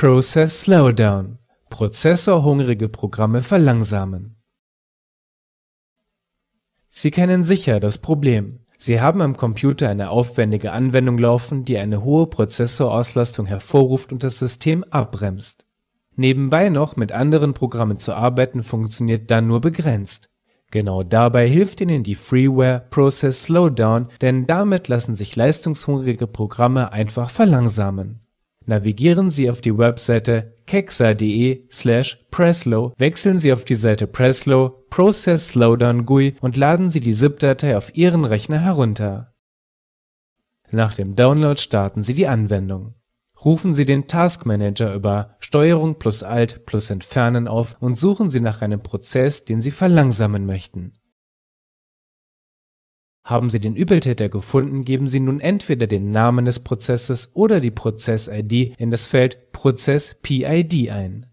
Process Slowdown. Prozessorhungrige Programme verlangsamen. Sie kennen sicher das Problem. Sie haben am Computer eine aufwendige Anwendung laufen, die eine hohe Prozessorauslastung hervorruft und das System abbremst. Nebenbei noch mit anderen Programmen zu arbeiten funktioniert dann nur begrenzt. Genau dabei hilft Ihnen die Freeware Process Slowdown, denn damit lassen sich leistungshungrige Programme einfach verlangsamen. Navigieren Sie auf die Webseite kexade slash presslow, wechseln Sie auf die Seite presslow, Process Slowdown GUI und laden Sie die ZIP-Datei auf Ihren Rechner herunter. Nach dem Download starten Sie die Anwendung. Rufen Sie den Task Manager über Steuerung plus Alt plus Entfernen auf und suchen Sie nach einem Prozess, den Sie verlangsamen möchten haben Sie den Übeltäter gefunden, geben Sie nun entweder den Namen des Prozesses oder die Prozess-ID in das Feld Prozess PID ein.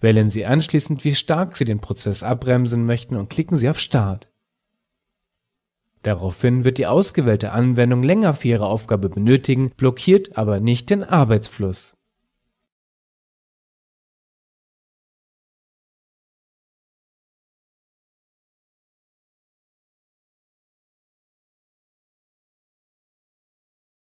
Wählen Sie anschließend, wie stark Sie den Prozess abbremsen möchten und klicken Sie auf Start. Daraufhin wird die ausgewählte Anwendung länger für ihre Aufgabe benötigen, blockiert aber nicht den Arbeitsfluss